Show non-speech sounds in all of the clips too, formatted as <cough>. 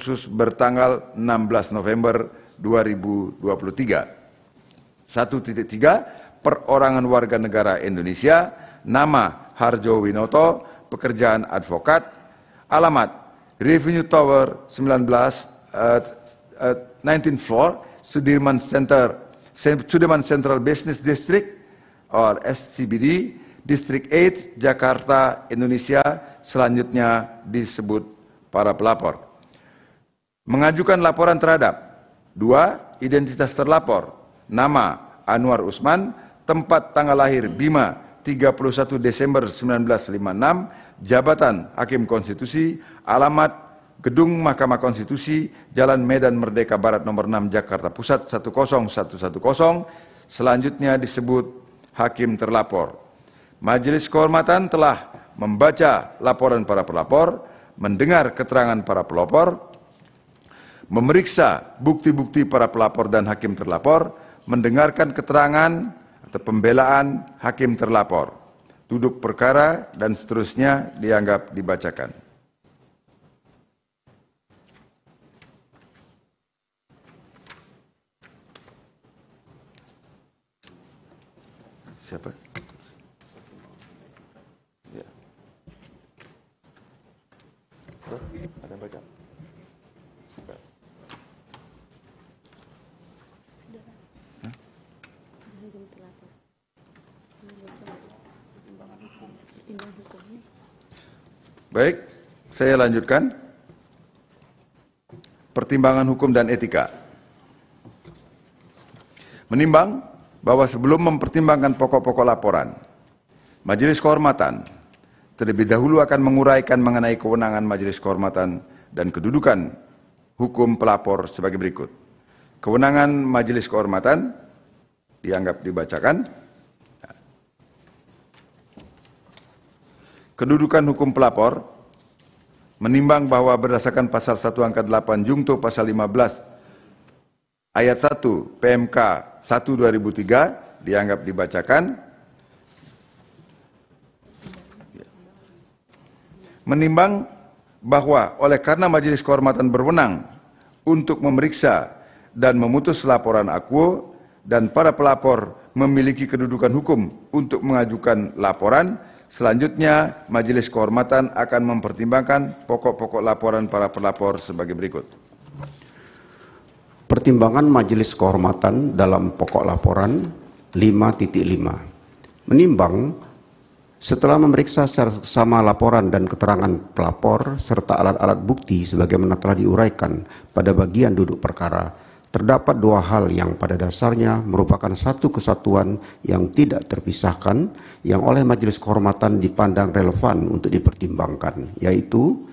khusus bertanggal 16 November 2023. 1.3 Perorangan warga negara Indonesia, nama Harjo Winoto, pekerjaan advokat, alamat Revenue Tower 19 uh, uh, 19th floor, Sudirman Center, Sudirman Central Business District or SCBD, District 8, Jakarta, Indonesia, selanjutnya disebut para pelapor. Mengajukan laporan terhadap dua identitas terlapor, nama Anwar Usman, tempat tanggal lahir Bima 31 Desember 1956, jabatan Hakim Konstitusi, alamat Gedung Mahkamah Konstitusi, Jalan Medan Merdeka Barat nomor 6 Jakarta Pusat 10110, selanjutnya disebut Hakim terlapor. Majelis kehormatan telah membaca laporan para pelapor, mendengar keterangan para pelopor, memeriksa bukti-bukti para pelapor dan hakim terlapor, mendengarkan keterangan atau pembelaan hakim terlapor, duduk perkara dan seterusnya dianggap dibacakan. Siapa? Baik, saya lanjutkan. Pertimbangan hukum dan etika. Menimbang bahwa sebelum mempertimbangkan pokok-pokok laporan, Majelis Kehormatan terlebih dahulu akan menguraikan mengenai kewenangan Majelis Kehormatan dan kedudukan hukum pelapor sebagai berikut. Kewenangan Majelis Kehormatan dianggap dibacakan. Kedudukan hukum pelapor menimbang bahwa berdasarkan pasal 1 angka 8 jungto pasal 15 ayat 1 PMK 1 2003 dianggap dibacakan menimbang bahwa oleh karena majelis kehormatan berwenang untuk memeriksa dan memutus laporan aku dan para pelapor memiliki kedudukan hukum untuk mengajukan laporan Selanjutnya, Majelis Kehormatan akan mempertimbangkan pokok-pokok laporan para pelapor sebagai berikut. Pertimbangan Majelis Kehormatan dalam pokok laporan 5.5. Menimbang setelah memeriksa secara sama laporan dan keterangan pelapor serta alat-alat bukti sebagaimana telah diuraikan pada bagian duduk perkara, terdapat dua hal yang pada dasarnya merupakan satu kesatuan yang tidak terpisahkan yang oleh majelis kehormatan dipandang relevan untuk dipertimbangkan yaitu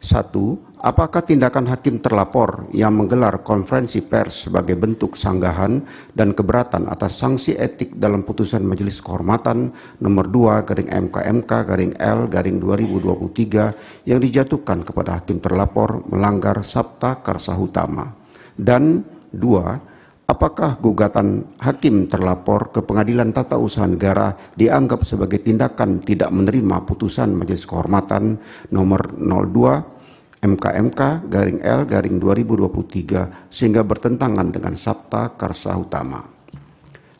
satu, apakah tindakan hakim terlapor yang menggelar konferensi pers sebagai bentuk sanggahan dan keberatan atas sanksi etik dalam putusan Majelis Kehormatan nomor 2 garing MKMK garing L garing 2023 yang dijatuhkan kepada hakim terlapor melanggar sabta karsa utama. Dan dua, apakah gugatan hakim terlapor ke pengadilan tata usaha negara dianggap sebagai tindakan tidak menerima putusan Majelis Kehormatan nomor 02 MKMK garing L garing 2023 sehingga bertentangan dengan Sabta Karsa Utama.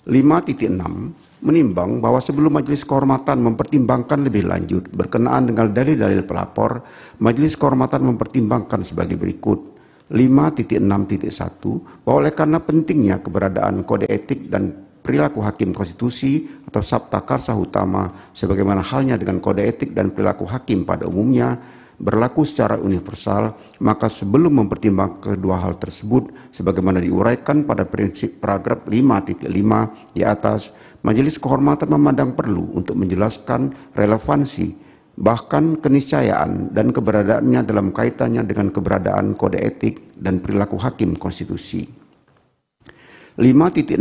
5.6 menimbang bahwa sebelum Majelis Kehormatan mempertimbangkan lebih lanjut berkenaan dengan dalil-dalil pelapor, Majelis Kehormatan mempertimbangkan sebagai berikut. 5.6.1 bahwa oleh karena pentingnya keberadaan kode etik dan perilaku hakim konstitusi atau sabta karsa utama sebagaimana halnya dengan kode etik dan perilaku hakim pada umumnya berlaku secara universal maka sebelum mempertimbangkan kedua hal tersebut sebagaimana diuraikan pada prinsip paragraf 5.5 di atas majelis kehormatan memandang perlu untuk menjelaskan relevansi bahkan keniscayaan dan keberadaannya dalam kaitannya dengan keberadaan kode etik dan perilaku hakim konstitusi. 5.6.2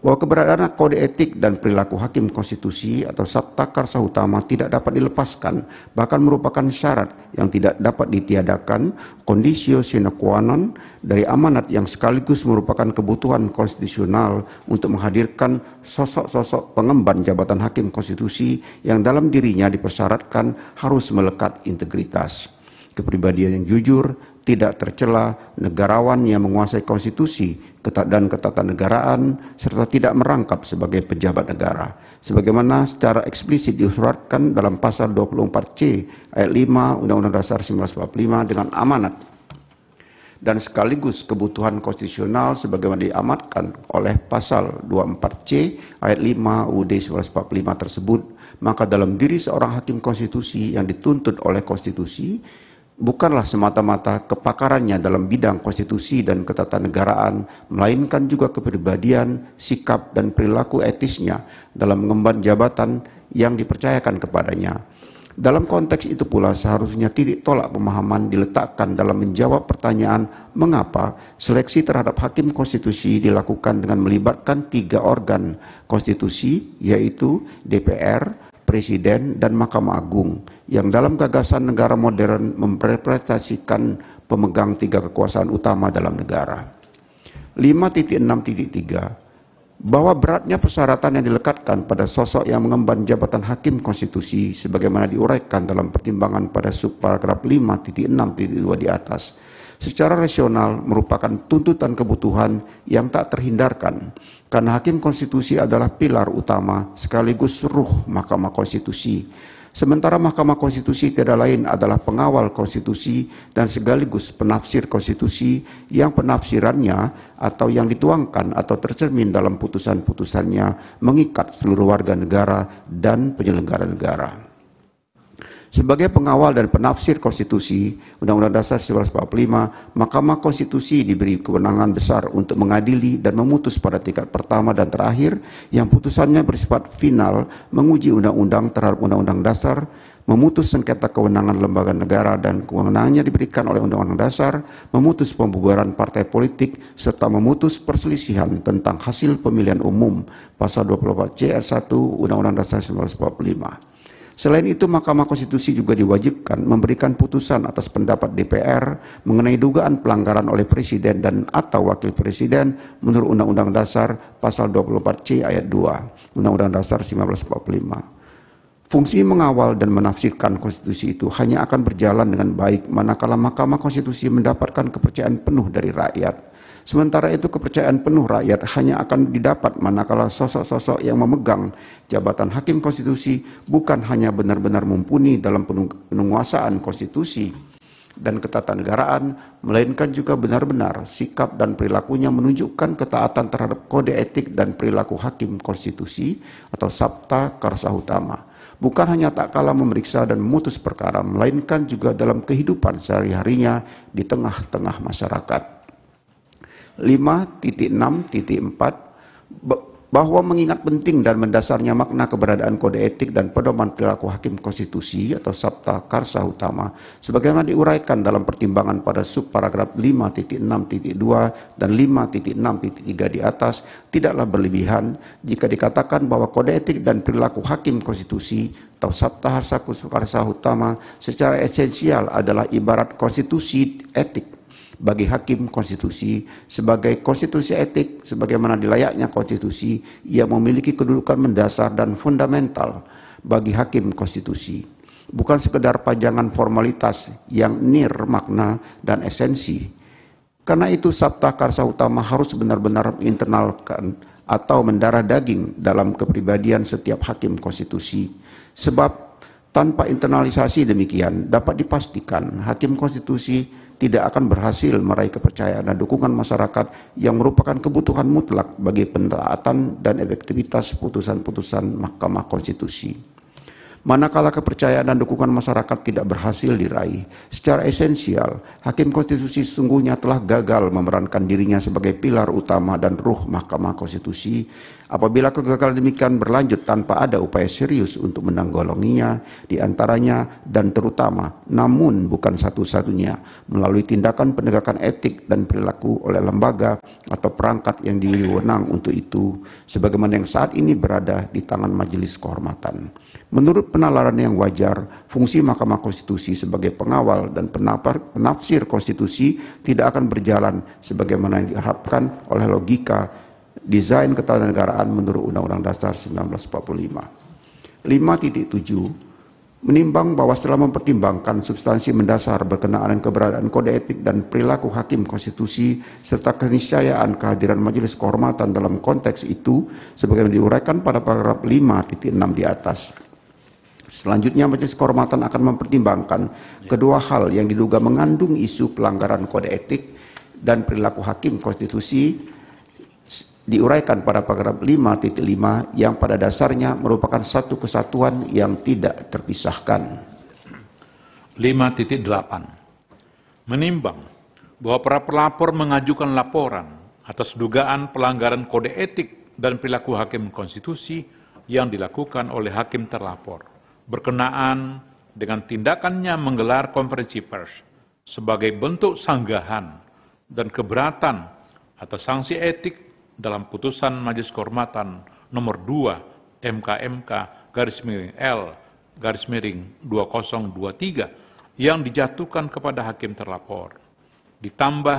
bahwa keberadaan kode etik dan perilaku hakim konstitusi atau sabta karsa utama tidak dapat dilepaskan bahkan merupakan syarat yang tidak dapat ditiadakan kondisio sine qua non dari amanat yang sekaligus merupakan kebutuhan konstitusional untuk menghadirkan sosok-sosok pengemban jabatan hakim konstitusi yang dalam dirinya dipersyaratkan harus melekat integritas kepribadian yang jujur, tidak tercela, negarawan yang menguasai konstitusi dan ketatanegaraan, serta tidak merangkap sebagai pejabat negara. Sebagaimana secara eksplisit diusulkan dalam pasal 24C ayat 5 Undang-Undang Dasar 1945 dengan amanat dan sekaligus kebutuhan konstitusional sebagaimana diamatkan oleh pasal 24C ayat 5 UUD 1945 tersebut, maka dalam diri seorang hakim konstitusi yang dituntut oleh konstitusi bukanlah semata-mata kepakarannya dalam bidang konstitusi dan ketatanegaraan, melainkan juga kepribadian, sikap, dan perilaku etisnya dalam mengemban jabatan yang dipercayakan kepadanya. Dalam konteks itu pula seharusnya titik tolak pemahaman diletakkan dalam menjawab pertanyaan mengapa seleksi terhadap hakim konstitusi dilakukan dengan melibatkan tiga organ konstitusi yaitu DPR, Presiden dan Mahkamah Agung yang dalam gagasan negara modern merepresentasikan pemegang tiga kekuasaan utama dalam negara. 5.6.3 bahwa beratnya persyaratan yang dilekatkan pada sosok yang mengemban jabatan hakim konstitusi sebagaimana diuraikan dalam pertimbangan pada subparagraf 5.6.2 di atas secara rasional merupakan tuntutan kebutuhan yang tak terhindarkan karena hakim konstitusi adalah pilar utama sekaligus ruh Mahkamah Konstitusi. Sementara Mahkamah Konstitusi tidak lain adalah pengawal konstitusi dan sekaligus penafsir konstitusi yang penafsirannya atau yang dituangkan atau tercermin dalam putusan-putusannya mengikat seluruh warga negara dan penyelenggara negara. Sebagai pengawal dan penafsir konstitusi Undang-Undang Dasar 1945, Mahkamah Konstitusi diberi kewenangan besar untuk mengadili dan memutus pada tingkat pertama dan terakhir yang putusannya bersifat final menguji undang-undang terhadap Undang-Undang Dasar memutus sengketa kewenangan lembaga negara dan kewenangannya diberikan oleh Undang-Undang Dasar, memutus pembubaran partai politik, serta memutus perselisihan tentang hasil pemilihan umum pasal 24 cr 1 Undang-Undang Dasar 1945. Selain itu, Mahkamah Konstitusi juga diwajibkan memberikan putusan atas pendapat DPR mengenai dugaan pelanggaran oleh Presiden dan atau Wakil Presiden menurut Undang-Undang Dasar Pasal 24C Ayat 2 Undang-Undang Dasar 1945. Fungsi mengawal dan menafsirkan konstitusi itu hanya akan berjalan dengan baik manakala Mahkamah Konstitusi mendapatkan kepercayaan penuh dari rakyat Sementara itu kepercayaan penuh rakyat hanya akan didapat manakala sosok-sosok yang memegang jabatan hakim konstitusi bukan hanya benar-benar mumpuni dalam penguasaan konstitusi dan ketatanegaraan, melainkan juga benar-benar sikap dan perilakunya menunjukkan ketaatan terhadap kode etik dan perilaku hakim konstitusi atau sabta karsa utama bukan hanya tak kalah memeriksa dan memutus perkara, melainkan juga dalam kehidupan sehari-harinya di tengah-tengah masyarakat. 5.6.4 bahwa mengingat penting dan mendasarnya makna keberadaan kode etik dan pedoman perilaku hakim konstitusi atau sabta karsa utama sebagaimana diuraikan dalam pertimbangan pada subparagraf 5.6.2 dan 5.6.3 di atas tidaklah berlebihan jika dikatakan bahwa kode etik dan perilaku hakim konstitusi atau sabta karsa utama secara esensial adalah ibarat konstitusi etik bagi hakim konstitusi sebagai konstitusi etik sebagaimana dilayaknya konstitusi ia memiliki kedudukan mendasar dan fundamental bagi hakim konstitusi bukan sekedar pajangan formalitas yang nir makna dan esensi karena itu sabta karsa utama harus benar-benar internalkan atau mendarah daging dalam kepribadian setiap hakim konstitusi sebab tanpa internalisasi demikian dapat dipastikan hakim konstitusi tidak akan berhasil meraih kepercayaan dan dukungan masyarakat yang merupakan kebutuhan mutlak bagi pendaratan dan efektivitas putusan-putusan Mahkamah Konstitusi. Manakala kepercayaan dan dukungan masyarakat tidak berhasil diraih, secara esensial hakim konstitusi sungguhnya telah gagal memerankan dirinya sebagai pilar utama dan ruh Mahkamah Konstitusi. Apabila kegagalan demikian berlanjut tanpa ada upaya serius untuk menanggolonginya, diantaranya dan terutama, namun bukan satu-satunya, melalui tindakan penegakan etik dan perilaku oleh lembaga atau perangkat yang diwenang untuk itu, sebagaimana yang saat ini berada di tangan Majelis Kehormatan. Menurut penalaran yang wajar, fungsi Mahkamah Konstitusi sebagai pengawal dan penapar, penafsir konstitusi tidak akan berjalan sebagaimana yang diharapkan oleh logika desain ketatanegaraan menurut Undang-Undang Dasar 1945. 5.7 Menimbang bahwa setelah mempertimbangkan substansi mendasar berkenaan keberadaan kode etik dan perilaku hakim konstitusi serta keniscayaan kehadiran majelis kehormatan dalam konteks itu sebagaimana diuraikan pada paragraf 5.6 di atas Selanjutnya Majelis Kehormatan akan mempertimbangkan ya. kedua hal yang diduga mengandung isu pelanggaran kode etik dan perilaku hakim konstitusi diuraikan pada paragraf 5.5 yang pada dasarnya merupakan satu kesatuan yang tidak terpisahkan. 5.8 Menimbang bahwa para pelapor mengajukan laporan atas dugaan pelanggaran kode etik dan perilaku hakim konstitusi yang dilakukan oleh hakim terlapor berkenaan dengan tindakannya menggelar konferensi pers sebagai bentuk sanggahan dan keberatan atas sanksi etik dalam putusan Majelis Kehormatan nomor 2 MKMK garis miring L garis miring 2023 yang dijatuhkan kepada hakim terlapor. Ditambah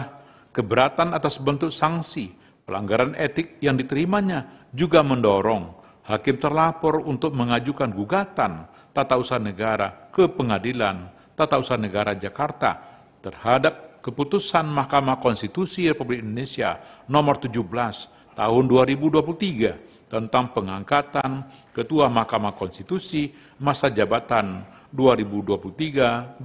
keberatan atas bentuk sanksi pelanggaran etik yang diterimanya juga mendorong hakim terlapor untuk mengajukan gugatan Tata Usaha Negara ke Pengadilan Tata Usaha Negara Jakarta terhadap keputusan Mahkamah Konstitusi Republik Indonesia nomor 17 tahun 2023 tentang pengangkatan Ketua Mahkamah Konstitusi masa jabatan 2023-2028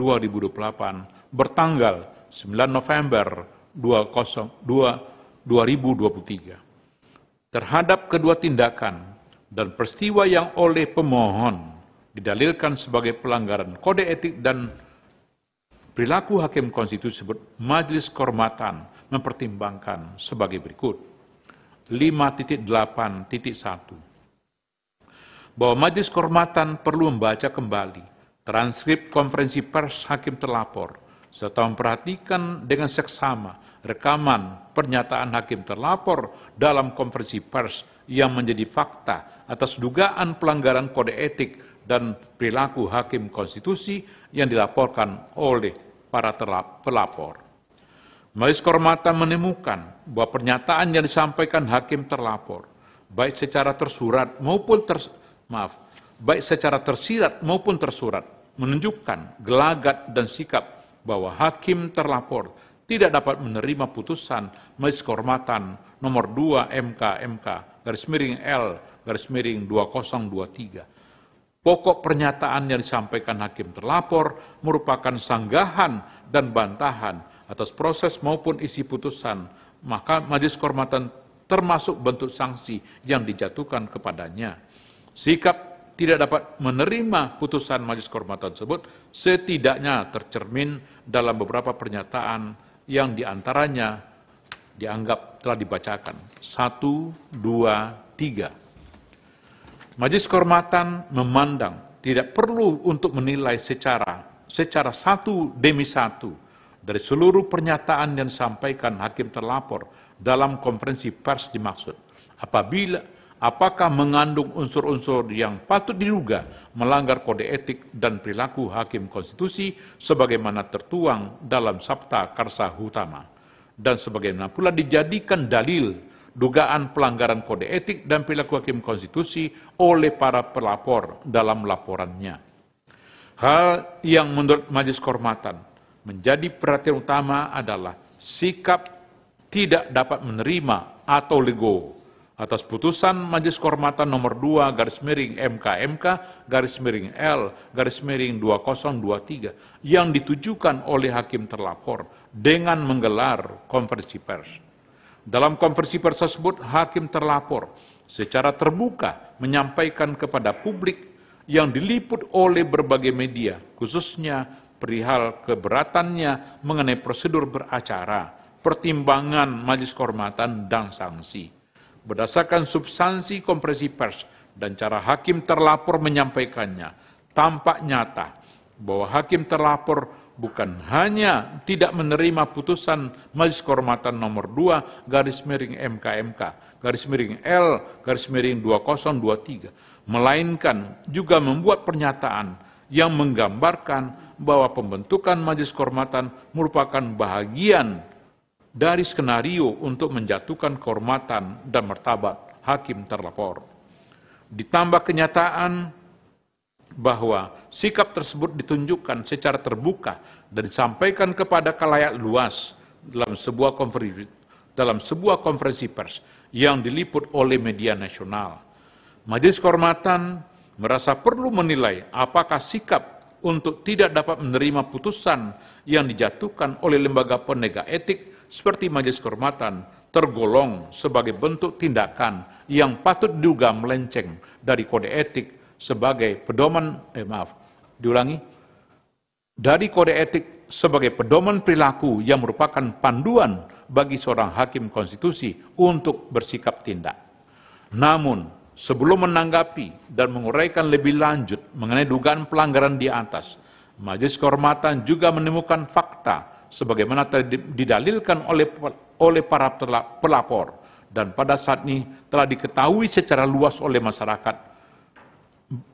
bertanggal 9 November 2023 terhadap kedua tindakan dan peristiwa yang oleh pemohon didalilkan sebagai pelanggaran kode etik dan perilaku hakim konstitusi Majelis Kehormatan mempertimbangkan sebagai berikut. 5.8.1 Bahwa Majelis Kehormatan perlu membaca kembali transkrip konferensi pers hakim terlapor serta memperhatikan dengan seksama rekaman pernyataan hakim terlapor dalam konferensi pers yang menjadi fakta atas dugaan pelanggaran kode etik dan perilaku hakim konstitusi yang dilaporkan oleh para pelapor. Majelis Kehormatan menemukan bahwa pernyataan yang disampaikan hakim terlapor, baik secara tersurat maupun ter, maaf, baik secara tersirat maupun tersurat, menunjukkan gelagat dan sikap bahwa hakim terlapor tidak dapat menerima putusan Majelis Kehormatan nomor 2 MK MK garis miring L garis miring 2023 Pokok pernyataan yang disampaikan hakim terlapor merupakan sanggahan dan bantahan atas proses maupun isi putusan, maka majelis kehormatan termasuk bentuk sanksi yang dijatuhkan kepadanya. Sikap tidak dapat menerima putusan majelis kehormatan tersebut setidaknya tercermin dalam beberapa pernyataan yang diantaranya dianggap telah dibacakan. Satu, dua, tiga. Majelis kehormatan memandang tidak perlu untuk menilai secara secara satu demi satu dari seluruh pernyataan yang disampaikan hakim terlapor dalam konferensi pers dimaksud. Apabila apakah mengandung unsur-unsur yang patut diduga melanggar kode etik dan perilaku hakim konstitusi sebagaimana tertuang dalam Sabta Karsa Hutama dan sebagaimana pula dijadikan dalil dugaan pelanggaran kode etik dan perilaku hakim konstitusi oleh para pelapor dalam laporannya. Hal yang menurut Majelis Kehormatan menjadi perhatian utama adalah sikap tidak dapat menerima atau lego atas putusan Majelis Kehormatan nomor 2 garis miring MKMK garis miring L garis miring 2023 yang ditujukan oleh hakim terlapor dengan menggelar konferensi pers. Dalam konversi pers tersebut, hakim terlapor secara terbuka menyampaikan kepada publik yang diliput oleh berbagai media, khususnya perihal keberatannya mengenai prosedur beracara, pertimbangan majelis kehormatan, dan sanksi. Berdasarkan substansi kompresi pers dan cara hakim terlapor menyampaikannya, tampak nyata bahwa hakim terlapor bukan hanya tidak menerima putusan Majelis Kehormatan nomor 2 garis miring MKMK garis miring L garis miring 2023 melainkan juga membuat pernyataan yang menggambarkan bahwa pembentukan Majelis Kehormatan merupakan bahagian dari skenario untuk menjatuhkan kehormatan dan martabat hakim terlapor. Ditambah kenyataan bahwa sikap tersebut ditunjukkan secara terbuka dan disampaikan kepada kalayak luas dalam sebuah konferensi dalam sebuah konferensi pers yang diliput oleh media nasional. Majelis Kehormatan merasa perlu menilai apakah sikap untuk tidak dapat menerima putusan yang dijatuhkan oleh lembaga penegak etik seperti Majelis Kehormatan tergolong sebagai bentuk tindakan yang patut diduga melenceng dari kode etik sebagai pedoman eh maaf, diulangi dari kode etik sebagai pedoman perilaku yang merupakan panduan bagi seorang hakim konstitusi untuk bersikap tindak. Namun, sebelum menanggapi dan menguraikan lebih lanjut mengenai dugaan pelanggaran di atas, Majelis Kehormatan juga menemukan fakta sebagaimana didalilkan oleh oleh para pelapor dan pada saat ini telah diketahui secara luas oleh masyarakat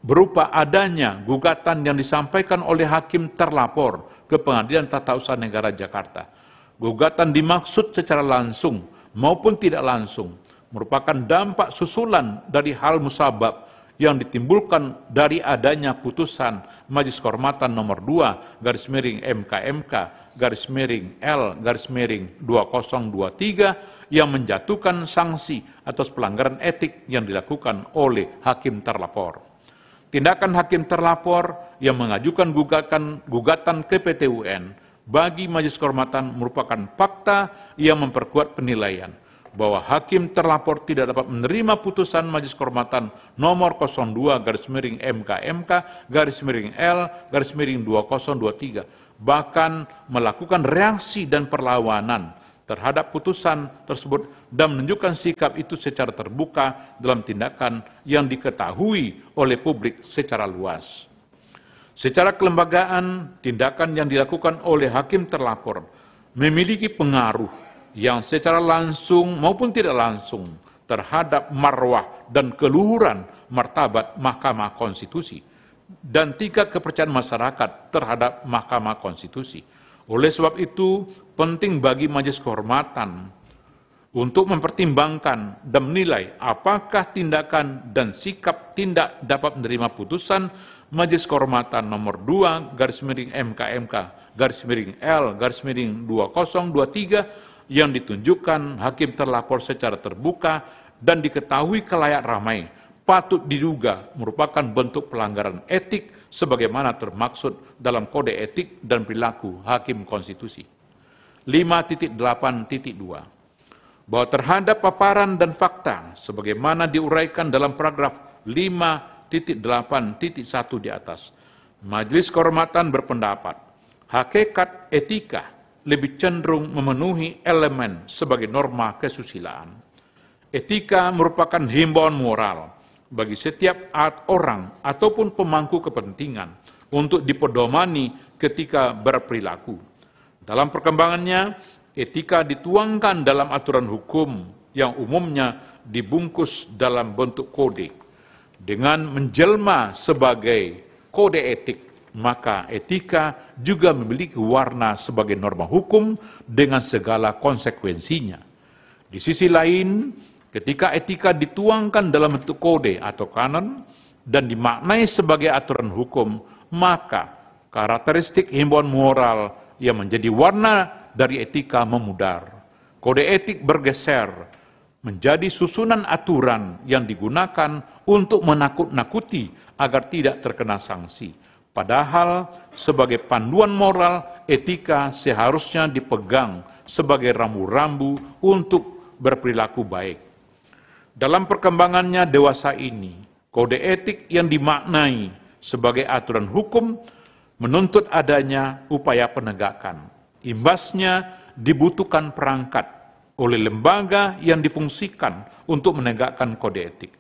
berupa adanya gugatan yang disampaikan oleh hakim terlapor ke Pengadilan Tata Usaha Negara Jakarta. Gugatan dimaksud secara langsung maupun tidak langsung merupakan dampak susulan dari hal musabab yang ditimbulkan dari adanya putusan Majelis Kehormatan nomor 2 garis miring MKMK garis miring L garis miring 2023 yang menjatuhkan sanksi atas pelanggaran etik yang dilakukan oleh hakim terlapor. Tindakan hakim terlapor yang mengajukan gugatan, gugatan ke PT UN bagi Majelis Kehormatan merupakan fakta yang memperkuat penilaian bahwa hakim terlapor tidak dapat menerima putusan Majelis Kehormatan nomor 02 garis miring MKMK garis miring L garis miring 2023 bahkan melakukan reaksi dan perlawanan terhadap putusan tersebut dan menunjukkan sikap itu secara terbuka dalam tindakan yang diketahui oleh publik secara luas. Secara kelembagaan, tindakan yang dilakukan oleh hakim terlapor memiliki pengaruh yang secara langsung maupun tidak langsung terhadap marwah dan keluhuran martabat Mahkamah Konstitusi dan tiga kepercayaan masyarakat terhadap Mahkamah Konstitusi oleh sebab itu, penting bagi majelis kehormatan untuk mempertimbangkan dan menilai apakah tindakan dan sikap tindak dapat menerima putusan Majelis Kehormatan nomor 2 garis miring MKMK garis miring L garis miring 2023 yang ditunjukkan hakim terlapor secara terbuka dan diketahui kelayak ramai patut diduga merupakan bentuk pelanggaran etik sebagaimana termaksud dalam kode etik dan perilaku hakim konstitusi. 5.8.2 bahwa terhadap paparan dan fakta sebagaimana diuraikan dalam paragraf 5.8.1 di atas, Majelis Kehormatan berpendapat hakikat etika lebih cenderung memenuhi elemen sebagai norma kesusilaan. Etika merupakan himbauan moral bagi setiap orang ataupun pemangku kepentingan untuk dipedomani ketika berperilaku. Dalam perkembangannya, etika dituangkan dalam aturan hukum yang umumnya dibungkus dalam bentuk kode. Dengan menjelma sebagai kode etik, maka etika juga memiliki warna sebagai norma hukum dengan segala konsekuensinya. Di sisi lain, Ketika etika dituangkan dalam bentuk kode atau kanon dan dimaknai sebagai aturan hukum, maka karakteristik himbauan moral yang menjadi warna dari etika memudar. Kode etik bergeser menjadi susunan aturan yang digunakan untuk menakut-nakuti agar tidak terkena sanksi. Padahal sebagai panduan moral, etika seharusnya dipegang sebagai rambu-rambu untuk berperilaku baik. Dalam perkembangannya dewasa ini, kode etik yang dimaknai sebagai aturan hukum menuntut adanya upaya penegakan. Imbasnya dibutuhkan perangkat oleh lembaga yang difungsikan untuk menegakkan kode etik.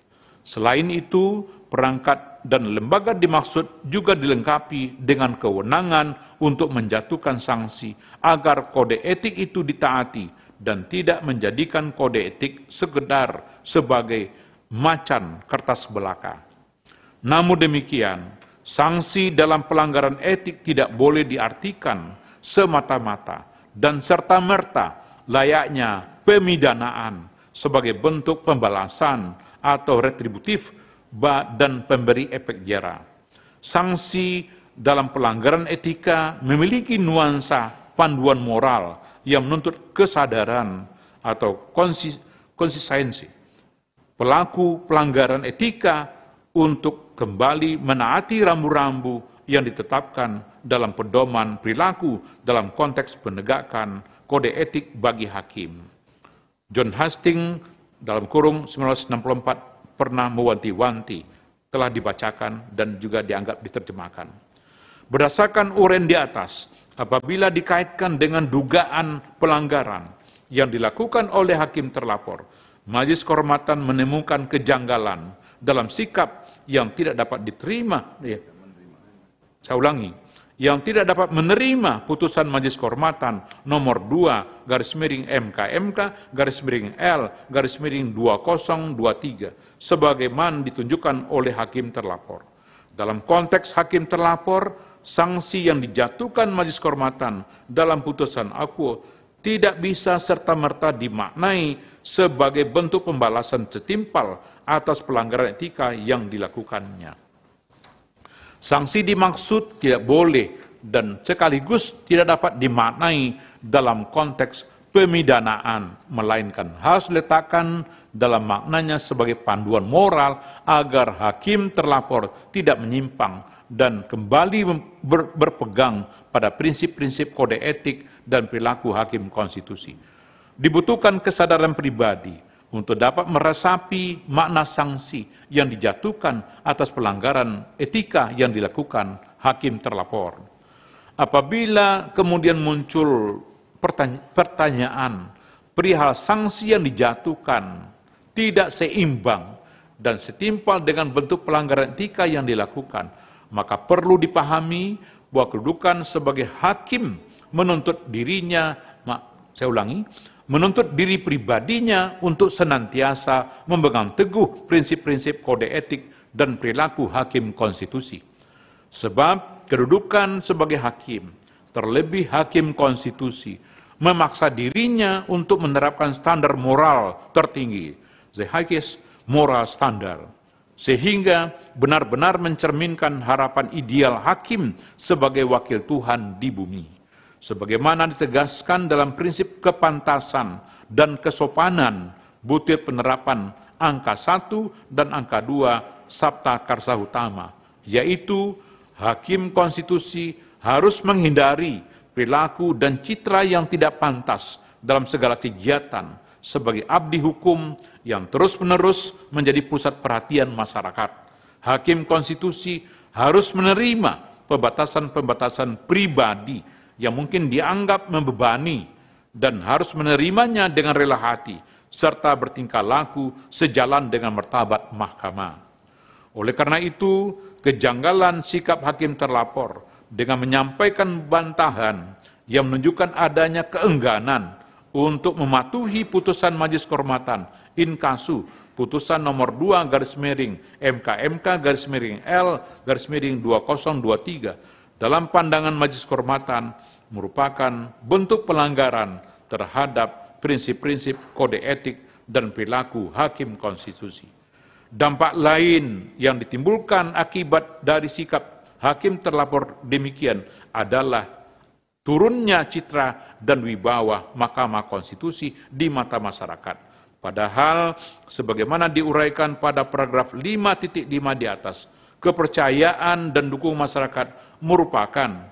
Selain itu, perangkat dan lembaga dimaksud juga dilengkapi dengan kewenangan untuk menjatuhkan sanksi agar kode etik itu ditaati dan tidak menjadikan kode etik sekedar sebagai macan kertas belaka. Namun demikian, sanksi dalam pelanggaran etik tidak boleh diartikan semata-mata dan serta-merta layaknya pemidanaan sebagai bentuk pembalasan atau retributif dan pemberi efek jera. Sanksi dalam pelanggaran etika memiliki nuansa panduan moral yang menuntut kesadaran atau konsistensi pelaku pelanggaran etika untuk kembali menaati rambu-rambu yang ditetapkan dalam pedoman perilaku dalam konteks penegakan kode etik bagi hakim. John Hastings dalam kurung 1964 pernah mewanti-wanti telah dibacakan dan juga dianggap diterjemahkan. Berdasarkan uraian di atas, apabila dikaitkan dengan dugaan pelanggaran yang dilakukan oleh hakim terlapor, majelis kehormatan menemukan kejanggalan dalam sikap yang tidak dapat diterima. Ya. Saya ulangi, yang tidak dapat menerima putusan majelis kehormatan nomor 2 garis miring MKMK garis miring L garis miring 2023 sebagaimana ditunjukkan oleh hakim terlapor. Dalam konteks hakim terlapor, sanksi yang dijatuhkan majelis kehormatan dalam putusan aku tidak bisa serta-merta dimaknai sebagai bentuk pembalasan setimpal atas pelanggaran etika yang dilakukannya. Sanksi dimaksud tidak boleh dan sekaligus tidak dapat dimaknai dalam konteks pemidanaan, melainkan harus diletakkan dalam maknanya sebagai panduan moral agar hakim terlapor tidak menyimpang dan kembali ber, berpegang pada prinsip-prinsip kode etik dan perilaku hakim konstitusi. Dibutuhkan kesadaran pribadi untuk dapat meresapi makna sanksi yang dijatuhkan atas pelanggaran etika yang dilakukan hakim terlapor. Apabila kemudian muncul pertanya pertanyaan perihal sanksi yang dijatuhkan tidak seimbang dan setimpal dengan bentuk pelanggaran etika yang dilakukan, maka perlu dipahami bahwa kedudukan sebagai hakim menuntut dirinya, mak, saya ulangi, menuntut diri pribadinya untuk senantiasa memegang teguh prinsip-prinsip kode etik dan perilaku hakim konstitusi. Sebab kedudukan sebagai hakim, terlebih hakim konstitusi, memaksa dirinya untuk menerapkan standar moral tertinggi, the highest moral standard sehingga benar-benar mencerminkan harapan ideal hakim sebagai wakil Tuhan di bumi. Sebagaimana ditegaskan dalam prinsip kepantasan dan kesopanan butir penerapan angka 1 dan angka 2 Sabta Karsa Utama, yaitu hakim konstitusi harus menghindari perilaku dan citra yang tidak pantas dalam segala kegiatan, sebagai abdi hukum yang terus-menerus menjadi pusat perhatian masyarakat. Hakim konstitusi harus menerima pembatasan-pembatasan pribadi yang mungkin dianggap membebani dan harus menerimanya dengan rela hati serta bertingkah laku sejalan dengan martabat mahkamah. Oleh karena itu, kejanggalan sikap hakim terlapor dengan menyampaikan bantahan yang menunjukkan adanya keengganan untuk mematuhi putusan Majelis Kehormatan Inkasu putusan nomor 2 garis miring MKMK garis miring L garis miring 2023 dalam pandangan Majelis Kehormatan merupakan bentuk pelanggaran terhadap prinsip-prinsip kode etik dan perilaku hakim konstitusi. Dampak lain yang ditimbulkan akibat dari sikap hakim terlapor demikian adalah turunnya citra dan wibawa Mahkamah Konstitusi di mata masyarakat. Padahal sebagaimana diuraikan pada paragraf 5.5 di atas, kepercayaan dan dukung masyarakat merupakan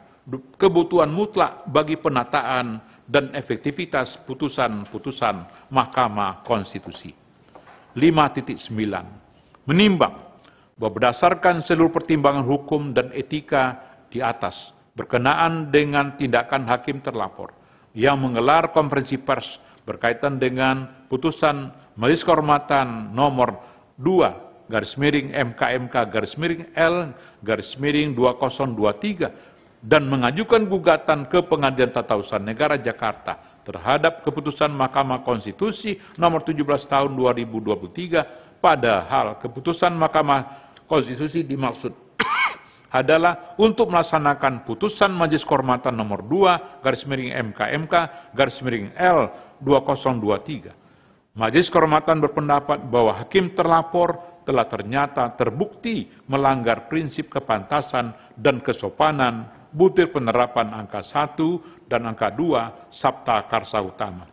kebutuhan mutlak bagi penataan dan efektivitas putusan-putusan Mahkamah Konstitusi. 5.9 Menimbang bahwa berdasarkan seluruh pertimbangan hukum dan etika di atas, berkenaan dengan tindakan hakim terlapor yang menggelar konferensi pers berkaitan dengan putusan Majelis Kehormatan nomor 2 garis miring MKMK garis miring L garis miring 2023 dan mengajukan gugatan ke Pengadilan Tata Usaha Negara Jakarta terhadap keputusan Mahkamah Konstitusi nomor 17 tahun 2023 padahal keputusan Mahkamah Konstitusi dimaksud adalah untuk melaksanakan putusan Majelis Kehormatan nomor 2 garis miring MKMK garis miring L 2023. Majelis Kehormatan berpendapat bahwa hakim terlapor telah ternyata terbukti melanggar prinsip kepantasan dan kesopanan butir penerapan angka 1 dan angka 2 Sabta Karsa Utama.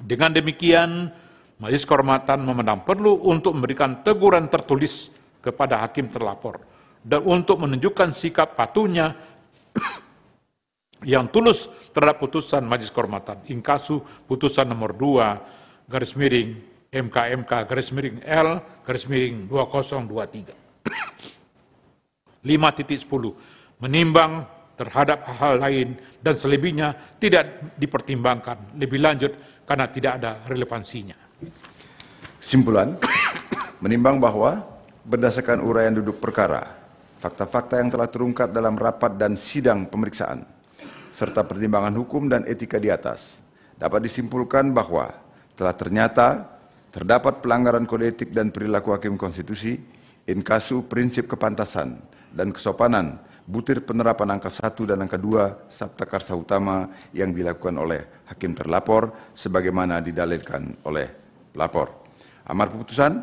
Dengan demikian, Majelis Kehormatan memandang perlu untuk memberikan teguran tertulis kepada hakim terlapor dan untuk menunjukkan sikap patuhnya yang tulus terhadap putusan Majelis Kehormatan. Inkasu putusan nomor 2 garis miring MKMK garis miring L garis miring 2023. 5.10 menimbang terhadap hal-hal lain dan selebihnya tidak dipertimbangkan lebih lanjut karena tidak ada relevansinya. Kesimpulan, <coughs> menimbang bahwa berdasarkan uraian duduk perkara, fakta-fakta yang telah terungkap dalam rapat dan sidang pemeriksaan, serta pertimbangan hukum dan etika di atas, dapat disimpulkan bahwa telah ternyata terdapat pelanggaran kode etik dan perilaku hakim konstitusi inkasu prinsip kepantasan dan kesopanan butir penerapan angka 1 dan angka 2 Sabta Karsa Utama yang dilakukan oleh hakim terlapor sebagaimana didalilkan oleh pelapor. Amar putusan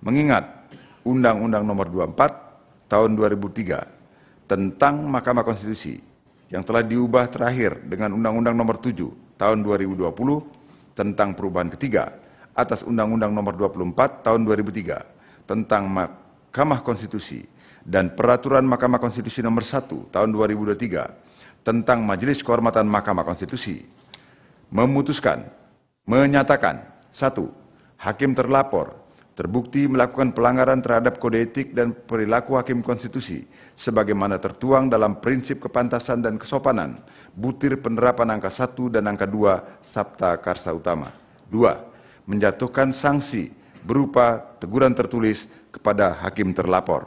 mengingat Undang-Undang nomor 24 tahun 2003 tentang Mahkamah Konstitusi yang telah diubah terakhir dengan Undang-Undang Nomor 7 tahun 2020 tentang perubahan ketiga atas Undang-Undang Nomor 24 tahun 2003 tentang Mahkamah Konstitusi dan Peraturan Mahkamah Konstitusi Nomor 1 tahun 2023 tentang Majelis Kehormatan Mahkamah Konstitusi memutuskan menyatakan satu hakim terlapor terbukti melakukan pelanggaran terhadap kode etik dan perilaku hakim konstitusi sebagaimana tertuang dalam prinsip kepantasan dan kesopanan butir penerapan angka 1 dan angka 2 Sabta Karsa Utama. 2. Menjatuhkan sanksi berupa teguran tertulis kepada hakim terlapor.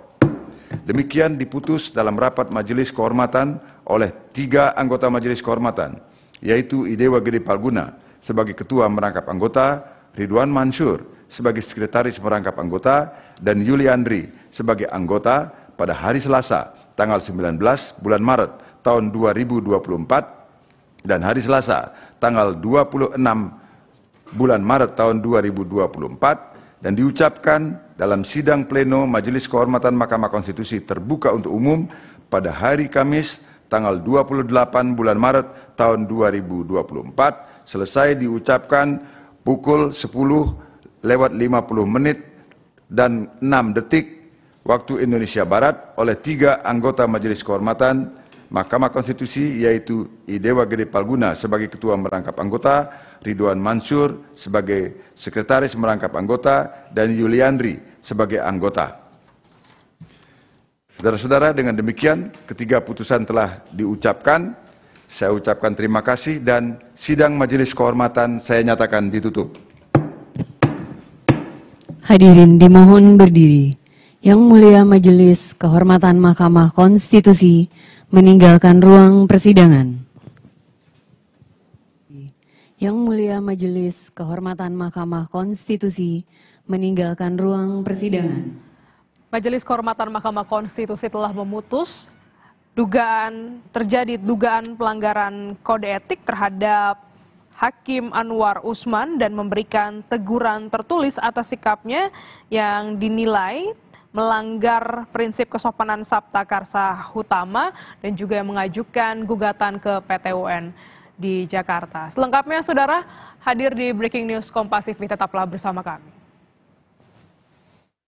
Demikian diputus dalam rapat majelis kehormatan oleh tiga anggota majelis kehormatan, yaitu Idewa Gede Palguna sebagai ketua merangkap anggota, Ridwan Mansur sebagai sekretaris merangkap anggota dan Yuli Andri sebagai anggota pada hari Selasa tanggal 19 bulan Maret tahun 2024 dan hari Selasa tanggal 26 bulan Maret tahun 2024 dan diucapkan dalam sidang pleno Majelis Kehormatan Mahkamah Konstitusi terbuka untuk umum pada hari Kamis tanggal 28 bulan Maret tahun 2024 selesai diucapkan pukul 10 lewat 50 menit dan 6 detik waktu Indonesia Barat oleh tiga anggota Majelis Kehormatan Mahkamah Konstitusi yaitu Idewa Gede Palguna sebagai Ketua merangkap anggota, Ridwan Mansur sebagai Sekretaris merangkap anggota, dan Yuliandri sebagai anggota. Saudara-saudara, dengan demikian ketiga putusan telah diucapkan. Saya ucapkan terima kasih dan sidang majelis kehormatan saya nyatakan ditutup. Hadirin dimohon berdiri. Yang Mulia Majelis Kehormatan Mahkamah Konstitusi meninggalkan ruang persidangan. Yang Mulia Majelis Kehormatan Mahkamah Konstitusi meninggalkan ruang persidangan. Majelis Kehormatan Mahkamah Konstitusi telah memutus dugaan terjadi dugaan pelanggaran kode etik terhadap Hakim Anwar Usman dan memberikan teguran tertulis atas sikapnya yang dinilai melanggar prinsip kesopanan Sabta Karsa Utama dan juga mengajukan gugatan ke PTUN di Jakarta. Selengkapnya, Saudara, hadir di Breaking News Kompas TV. Tetaplah bersama kami.